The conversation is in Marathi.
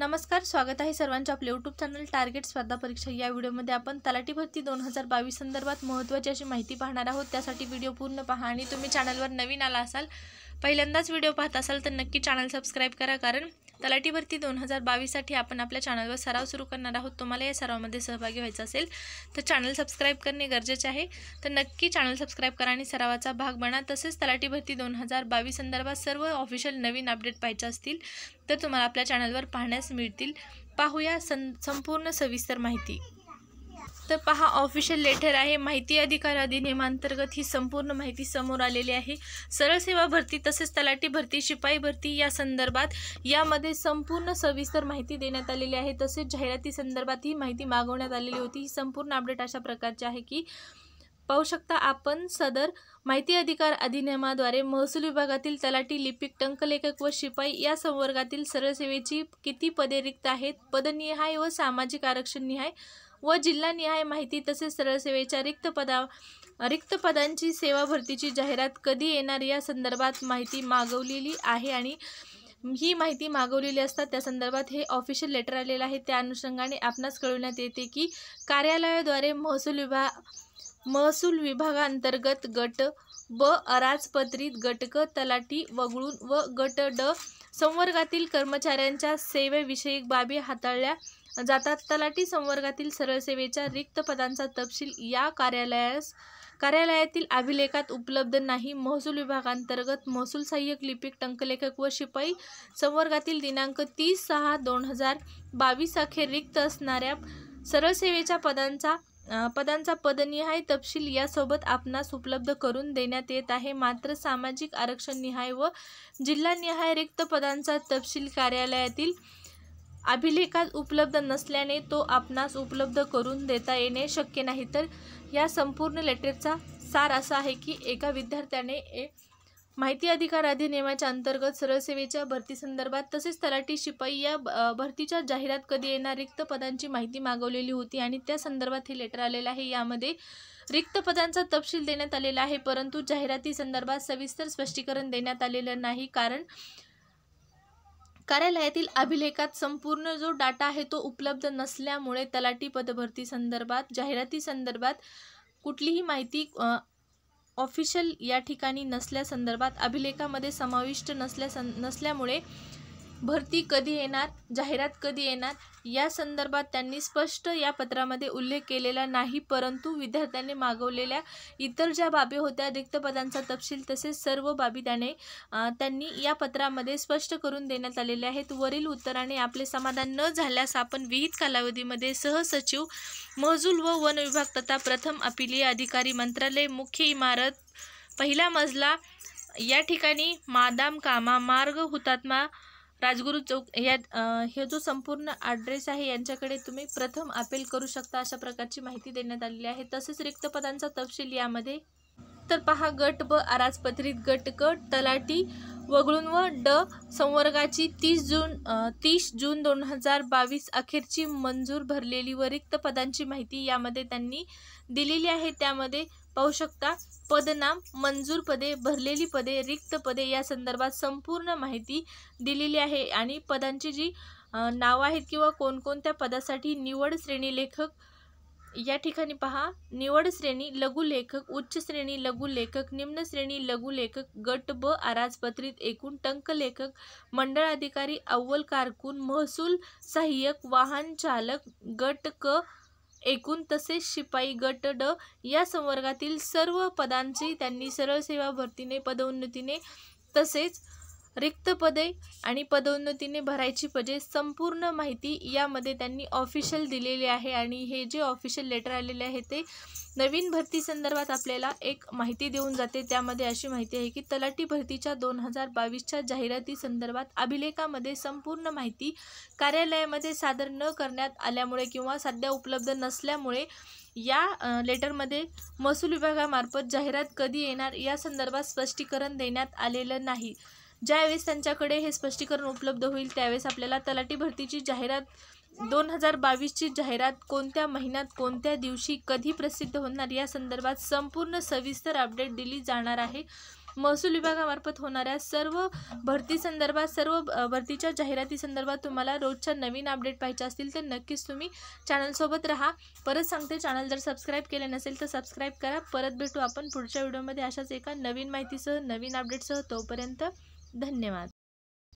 नमस्कार स्वागत आहे सर्वांच्या आपल्या यूट्यूब चॅनल टार्गेट स्पर्धा परीक्षा या व्हिडिओमध्ये आपण तलाठी भरती दोन हजार बावीस संदर्भात महत्त्वाची अशी माहिती पाहणार आहोत त्यासाठी व्हिडिओ पूर्ण पहा आणि तुम्ही चॅनलवर नवीन आला असाल पहिल्यांदाच व्हिडिओ पाहत असाल तर नक्की चॅनल सबस्क्राईब करा कारण तलाठी भरती दोन हजार बावीससाठी आपण आपल्या चॅनलवर सराव सुरू करणार आहोत तुम्हाला या सरावामध्ये सहभागी व्हायचं असेल तर चॅनल सबस्क्राईब करणे गरजेचे आहे तर नक्की चॅनल सबस्क्राईब करा आणि सरावाचा भाग बना तसेच तलाठी भरती दोन हजार बावीस संदर्भात सर्व ऑफिशियल नवीन अपडेट पाहिजे असतील तर तुम्हाला आपल्या चॅनलवर पाहण्यास मिळतील पाहूया सं संपूर्ण सविस्तर माहिती तर पहा ऑफिशियल लेटर आहे माहिती अधिकार अधिनियमांतर्गत ही संपूर्ण माहिती समोर आलेली आहे सरळ सेवा भरती तसेच तलाठी भरती शिपाई भरती या संदर्भात यामध्ये संपूर्ण सविस्तर माहिती देण्यात आलेली आहे तसेच जाहिराती संदर्भात ही माहिती मागवण्यात आलेली होती ही संपूर्ण अपडेट अशा प्रकारची आहे की पाहू शकता आपण सदर माहिती अधिकार अधिनियमाद्वारे महसूल विभागातील तलाठी लिपिक टंकलेखक व शिपाई या संवर्गातील सरळसेवेची किती पदे रिक्त आहेत पदनिहाय व सामाजिक आरक्षण आरक्षणनिहाय व जिल्हानिहाय माहिती तसेच सरळसेवेच्या रिक्त पदा रिक्त पदांची सेवा भरतीची जाहिरात कधी येणार या संदर्भात माहिती मागवलेली आहे आणि ही माहिती मागवलेली असतात त्या संदर्भात हे ऑफिशियल लेटर आलेलं आहे त्या अनुषंगाने आपणास कळविण्यात येते की कार्यालयाद्वारे महसूल विभाग महसूल विभागांतर्गत गट ब अराजपत्रित गटक तलाटी वगळून व गट ड संवर्गातील कर्मचाऱ्यांच्या सेवेविषयक बाबी हाताळल्या जातात तलाठी संवर्गातील सरळसेवेच्या रिक्त पदांचा तपशील या कार्यालयास कार्यालयातील अभिलेखात उपलब्ध नाही महसूल विभागांतर्गत महसूल सहाय्यक लिपिक टंकलेखक व शिपाई संवर्गातील दिनांक तीस सहा दोन हजार बावीस अखेर रिक्त असणाऱ्या सरळसेवेच्या पदांचा पदांचा पदनिहाय तपशील यासोबत आपणास उपलब्ध करून देण्यात येत आहे मात्र सामाजिक आरक्षण निहाय व जिल्हानिहाय रिक्त पदांचा तपशील कार्यालयातील अभिलेखात उपलब्ध नसल्याने तो आपणास उपलब्ध करून देता येणे शक्य नाही तर या संपूर्ण लेटरचा सार असा आहे की एका विद्यार्थ्याने ए माहिती अधिकार अधिनियमाच्या अंतर्गत सरळसेवेच्या भरतीसंदर्भात तसेच तलाठी शिपाई या भरतीच्या जाहिरात कधी येणार रिक्त पदांची माहिती मागवलेली होती आणि त्या संदर्भात हे लेटर आलेलं आहे यामध्ये रिक्त पदांचा तपशील देण्यात आलेला आहे परंतु जाहिराती संदर्भात सविस्तर स्पष्टीकरण देण्यात आलेलं नाही कारण कार्यालयातील अभिलेखात संपूर्ण जो डाटा आहे तो उपलब्ध नसल्यामुळे तलाठी पदभरती संदर्भात जाहिराती संदर्भात कुठलीही माहिती ऑफिशियल या ठिकाणी नसल्यासंदर्भात अभिलेखामध्ये समाविष्ट नसल्या सं नसल्यामुळे भरती कधी येणार जाहिरात कधी येणार या संदर्भात त्यांनी स्पष्ट या पत्रामध्ये उल्लेख केलेला नाही परंतु विद्यार्थ्यांनी मागवलेल्या इतर ज्या बाबी होत्या रिक्त पदांचा तपशील तसेच सर्व बाबी त्याने त्यांनी या पत्रामध्ये स्पष्ट करून देण्यात आलेल्या आहेत वरील उत्तराने आपले समाधान न झाल्यास आपण विहित कालावधीमध्ये सहसचिव महजूल व वन विभाग तथा प्रथम अपिलीय अधिकारी मंत्रालय मुख्य इमारत पहिला मजला या ठिकाणी मादाम कामा मार्ग हुतात्मा राजगुरू चौक या हे जो संपूर्ण ॲड्रेस आहे यांच्याकडे तुम्ही प्रथम अपील करू शकता अशा प्रकारची माहिती देण्यात आलेली आहे तसेच रिक्त पदांचा तपशील यामध्ये तर पहा गट ब आराजपत्रित गट क तलाटी वगळून व ड संवर्गाची तीस जून तीस जून दोन हजार बावीस अखेरची मंजूर भरलेली व रिक्त पदांची माहिती यामध्ये त्यांनी दिलेली आहे त्यामध्ये पाहू शकता पदनाम मंजूर पदे भरलेली पदे रिक्त पदे या संदर्भात संपूर्ण माहिती दिलेली आहे आणि पदांची जी नावं आहेत किंवा कोणकोणत्या पदासाठी निवड श्रेणी लेखक या ठिकाणी पहा निवड श्रेणी लघुलेखक उच्च श्रेणी लघु लेखक निम्न श्रेणी लघु लेखक गट ब आराजपत्रित एकूण टंकलेखक मंडळ अधिकारी अव्वल कारकून महसूल सहाय्यक वाहन चालक गट क एकूण तसेच शिपाई गट ड या संवर्गातील सर्व पदांची त्यांनी सरळ सेवा भरतीने पदोन्नतीने तसेच रिक्त पदे आणि पदोन्नतीने भरायची पदे संपूर्ण माहिती यामध्ये त्यांनी ऑफिशियल दिलेली आहे आणि हे जे ऑफिशियल लेटर आलेले आहे ते नवीन भरती संदर्भात आपल्याला एक माहिती देऊन जाते त्यामध्ये अशी माहिती आहे की तलाठी भरतीच्या दोन हजार बावीसच्या जाहिराती संदर्भात अभिलेखामध्ये संपूर्ण माहिती कार्यालयामध्ये सादर न करण्यात आल्यामुळे किंवा सध्या उपलब्ध नसल्यामुळे या लेटरमध्ये महसूल विभागामार्फत जाहिरात कधी येणार या संदर्भात स्पष्टीकरण देण्यात आलेलं नाही ज्यावेळेस त्यांच्याकडे हे स्पष्टीकरण उपलब्ध होईल त्यावेळेस आपल्याला तलाठी भरतीची जाहिरात दोन हजार बावीसची जाहिरात कोणत्या महिन्यात कोणत्या दिवशी कधी प्रसिद्ध होणार या संदर्भात संपूर्ण सविस्तर अपडेट दिली जाणार आहे महसूल विभागामार्फत होणाऱ्या सर्व भरती संदर्भात सर्व भरतीच्या जाहिराती संदर्भात तुम्हाला रोजच्या नवीन अपडेट पाहिजे असतील तर नक्कीच तुम्ही चॅनलसोबत राहा परत सांगते चॅनल जर सबस्क्राईब केले नसेल तर सबस्क्राईब करा परत भेटू आपण पुढच्या व्हिडिओमध्ये अशाच एका नवीन माहितीसह नवीन अपडेटसह तोपर्यंत धन्यवाद